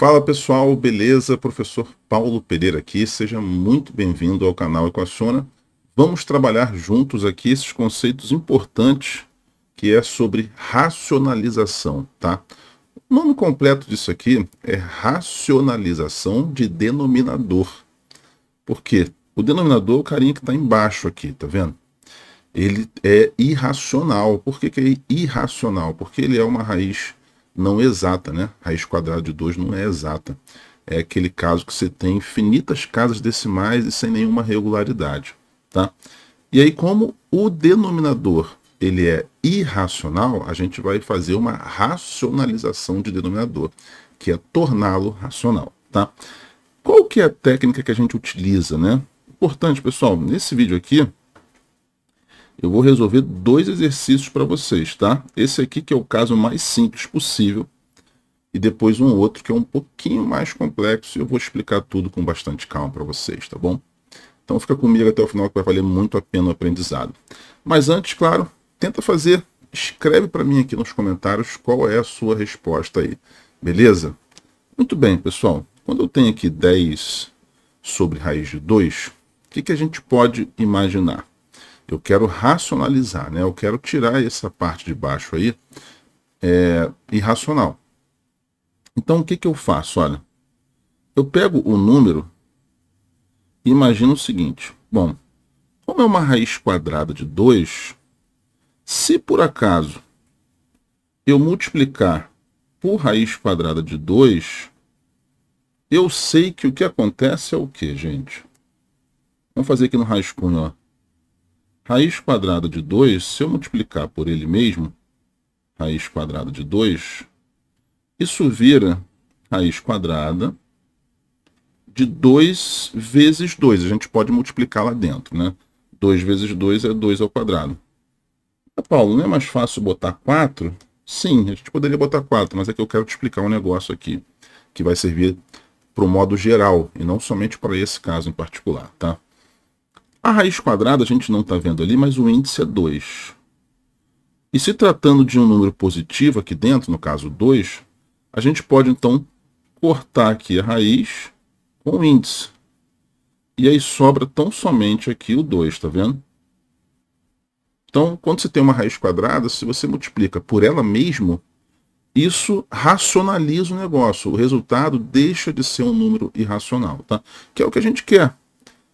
Fala pessoal, beleza? Professor Paulo Pereira aqui, seja muito bem-vindo ao canal Equaciona. Vamos trabalhar juntos aqui esses conceitos importantes que é sobre racionalização, tá? O nome completo disso aqui é racionalização de denominador. Por quê? O denominador é o carinha que está embaixo aqui, tá vendo? Ele é irracional. Por que, que é irracional? Porque ele é uma raiz não é exata, né? Raiz quadrada de 2 não é exata. É aquele caso que você tem infinitas casas decimais e sem nenhuma regularidade, tá? E aí, como o denominador ele é irracional, a gente vai fazer uma racionalização de denominador, que é torná-lo racional, tá? Qual que é a técnica que a gente utiliza, né? Importante, pessoal, nesse vídeo aqui, eu vou resolver dois exercícios para vocês, tá? Esse aqui que é o caso mais simples possível, e depois um outro que é um pouquinho mais complexo, e eu vou explicar tudo com bastante calma para vocês, tá bom? Então fica comigo até o final que vai valer muito a pena o aprendizado. Mas antes, claro, tenta fazer, escreve para mim aqui nos comentários qual é a sua resposta aí, beleza? Muito bem, pessoal, quando eu tenho aqui 10 sobre raiz de 2, o que, que a gente pode imaginar? Eu quero racionalizar, né? Eu quero tirar essa parte de baixo aí é, irracional. Então, o que, que eu faço? Olha, eu pego o número e imagino o seguinte. Bom, como é uma raiz quadrada de 2, se por acaso eu multiplicar por raiz quadrada de 2, eu sei que o que acontece é o que, gente? Vamos fazer aqui no rascunho, ó. Raiz quadrada de 2, se eu multiplicar por ele mesmo, raiz quadrada de 2, isso vira raiz quadrada de 2 vezes 2. A gente pode multiplicar lá dentro, né? 2 vezes 2 é 2 ao quadrado. Ah, Paulo, não é mais fácil botar 4? Sim, a gente poderia botar 4, mas é que eu quero te explicar um negócio aqui, que vai servir para o modo geral, e não somente para esse caso em particular, tá? A raiz quadrada a gente não está vendo ali, mas o índice é 2. E se tratando de um número positivo aqui dentro, no caso 2, a gente pode então cortar aqui a raiz com o índice. E aí sobra tão somente aqui o 2, tá vendo? Então, quando você tem uma raiz quadrada, se você multiplica por ela mesmo, isso racionaliza o negócio. O resultado deixa de ser um número irracional, tá? Que é o que a gente quer.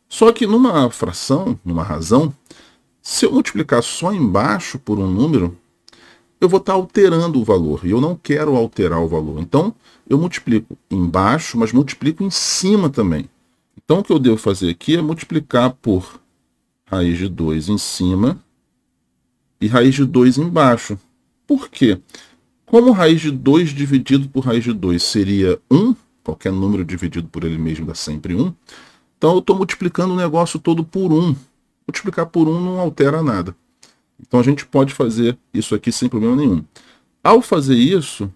Só que numa fração, numa razão, se eu multiplicar só embaixo por um número, eu vou estar alterando o valor. E eu não quero alterar o valor. Então, eu multiplico embaixo, mas multiplico em cima também. Então, o que eu devo fazer aqui é multiplicar por raiz de 2 em cima e raiz de 2 embaixo. Por quê? Como raiz de 2 dividido por raiz de 2 seria 1, qualquer número dividido por ele mesmo dá sempre 1, então eu estou multiplicando o negócio todo por 1. Multiplicar por 1 não altera nada. Então a gente pode fazer isso aqui sem problema nenhum. Ao fazer isso,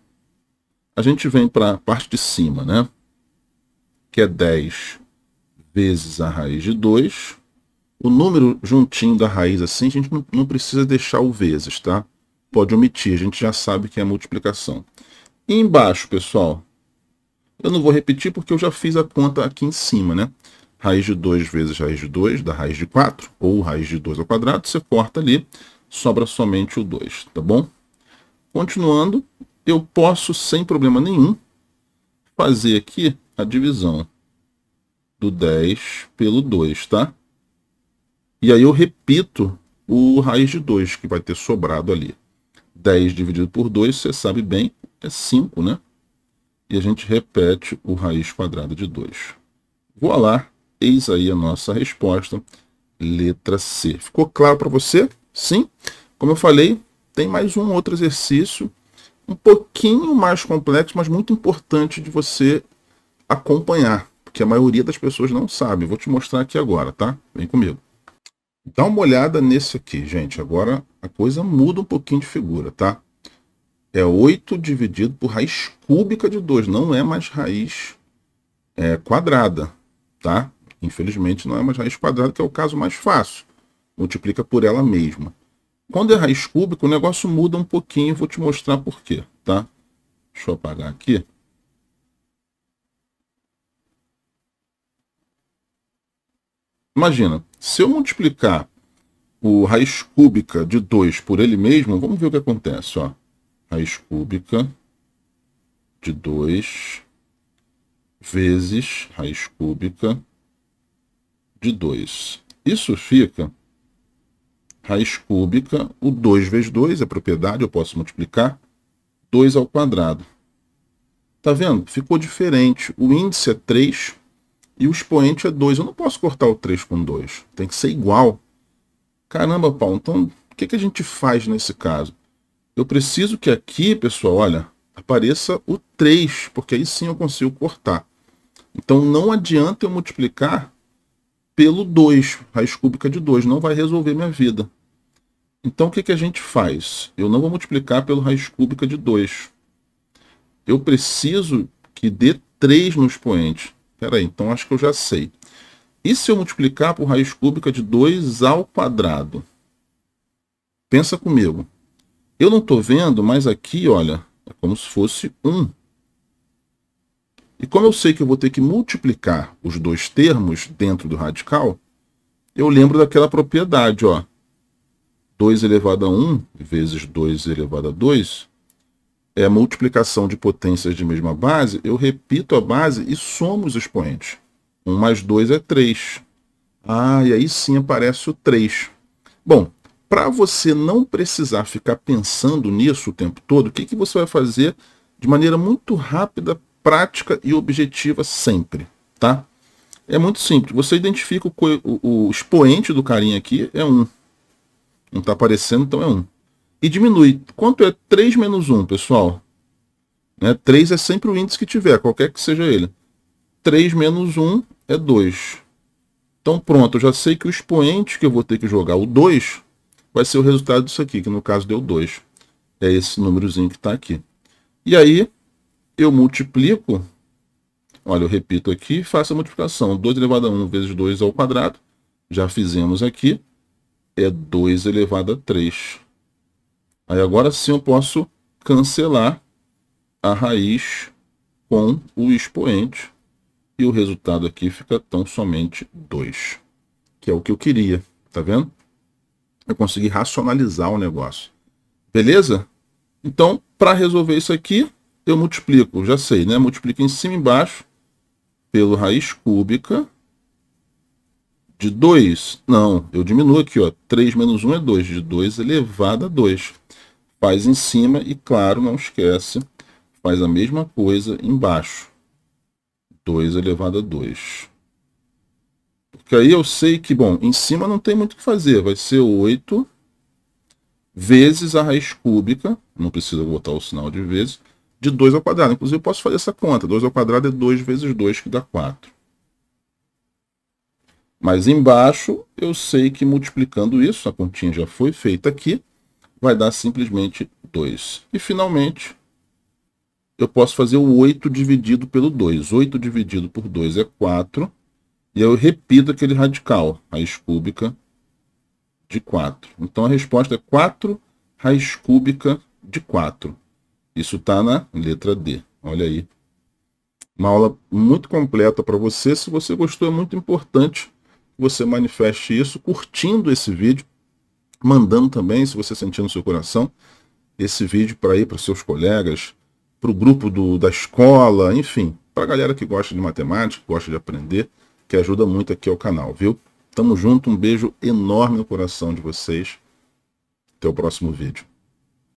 a gente vem para a parte de cima, né? Que é 10 vezes a raiz de 2. O número juntinho da raiz assim, a gente não precisa deixar o vezes, tá? Pode omitir, a gente já sabe que é multiplicação. E embaixo, pessoal, eu não vou repetir porque eu já fiz a conta aqui em cima, né? raiz de 2 vezes raiz de 2 dá raiz de 4, ou raiz de 2 ao quadrado, você corta ali, sobra somente o 2, tá bom? Continuando, eu posso, sem problema nenhum, fazer aqui a divisão do 10 pelo 2, tá? E aí eu repito o raiz de 2, que vai ter sobrado ali. 10 dividido por 2, você sabe bem, é 5, né? E a gente repete o raiz quadrada de 2. lá, Eis aí a nossa resposta, letra C. Ficou claro para você? Sim? Como eu falei, tem mais um outro exercício, um pouquinho mais complexo, mas muito importante de você acompanhar, porque a maioria das pessoas não sabe. Vou te mostrar aqui agora, tá? Vem comigo. Dá uma olhada nesse aqui, gente. Agora a coisa muda um pouquinho de figura, tá? É 8 dividido por raiz cúbica de 2, não é mais raiz é, quadrada, tá? Infelizmente, não é uma raiz quadrada, que é o caso mais fácil. Multiplica por ela mesma. Quando é raiz cúbica, o negócio muda um pouquinho. Vou te mostrar por quê, tá? Deixa eu apagar aqui. Imagina, se eu multiplicar o raiz cúbica de 2 por ele mesmo, vamos ver o que acontece. Ó. Raiz cúbica de 2 vezes raiz cúbica de 2. Isso fica raiz cúbica, o 2 vezes 2 é propriedade, eu posso multiplicar 2 ao quadrado. Tá vendo? Ficou diferente. O índice é 3 e o expoente é 2. Eu não posso cortar o 3 com 2. Tem que ser igual. Caramba, Paulo, então o que, que a gente faz nesse caso? Eu preciso que aqui, pessoal, olha, apareça o 3, porque aí sim eu consigo cortar. Então não adianta eu multiplicar pelo 2, raiz cúbica de 2, não vai resolver minha vida. Então o que, que a gente faz? Eu não vou multiplicar pelo raiz cúbica de 2. Eu preciso que dê 3 no expoente. Espera aí, então acho que eu já sei. E se eu multiplicar por raiz cúbica de 2 ao quadrado? Pensa comigo. Eu não estou vendo, mas aqui, olha, é como se fosse 1. Um. E como eu sei que eu vou ter que multiplicar os dois termos dentro do radical, eu lembro daquela propriedade, ó. 2 elevado a 1 vezes 2 elevado a 2 é a multiplicação de potências de mesma base. Eu repito a base e somo os expoentes. 1 mais 2 é 3. Ah, e aí sim aparece o 3. Bom, para você não precisar ficar pensando nisso o tempo todo, o que, que você vai fazer de maneira muito rápida prática e objetiva sempre, tá? É muito simples. Você identifica o, o, o expoente do carinha aqui, é 1. Não está aparecendo, então é 1. E diminui. Quanto é 3 menos 1, pessoal? Né? 3 é sempre o índice que tiver, qualquer que seja ele. 3 menos 1 é 2. Então pronto, eu já sei que o expoente que eu vou ter que jogar, o 2, vai ser o resultado disso aqui, que no caso deu 2. É esse númerozinho que está aqui. E aí, eu multiplico, olha, eu repito aqui, faço a multiplicação. 2 elevado a 1 vezes 2 ao quadrado, já fizemos aqui, é 2 elevado a 3. Aí agora sim eu posso cancelar a raiz com o expoente. E o resultado aqui fica tão somente 2, que é o que eu queria, tá vendo? Eu consegui racionalizar o negócio. Beleza? Então, para resolver isso aqui, eu multiplico, já sei, né? Multiplico em cima e embaixo pelo raiz cúbica de 2. Não, eu diminuo aqui, ó. 3 menos 1 é 2, de 2 elevado a 2. Faz em cima e, claro, não esquece, faz a mesma coisa embaixo. 2 elevado a 2. Porque aí eu sei que, bom, em cima não tem muito o que fazer. Vai ser 8 vezes a raiz cúbica, não precisa botar o sinal de vezes, de 2 ao quadrado. Inclusive, eu posso fazer essa conta. 2 ao quadrado é 2 vezes 2, que dá 4. Mas embaixo, eu sei que multiplicando isso, a continha já foi feita aqui, vai dar simplesmente 2. E finalmente, eu posso fazer o 8 dividido pelo 2. 8 dividido por 2 é 4. E eu repito aquele radical, raiz cúbica de 4. Então, a resposta é 4 raiz cúbica de 4. Isso está na letra D. Olha aí. Uma aula muito completa para você. Se você gostou, é muito importante que você manifeste isso curtindo esse vídeo, mandando também, se você sentir no seu coração, esse vídeo para ir para seus colegas, para o grupo do, da escola, enfim, para a galera que gosta de matemática, gosta de aprender, que ajuda muito aqui ao canal, viu? Tamo junto, um beijo enorme no coração de vocês. Até o próximo vídeo.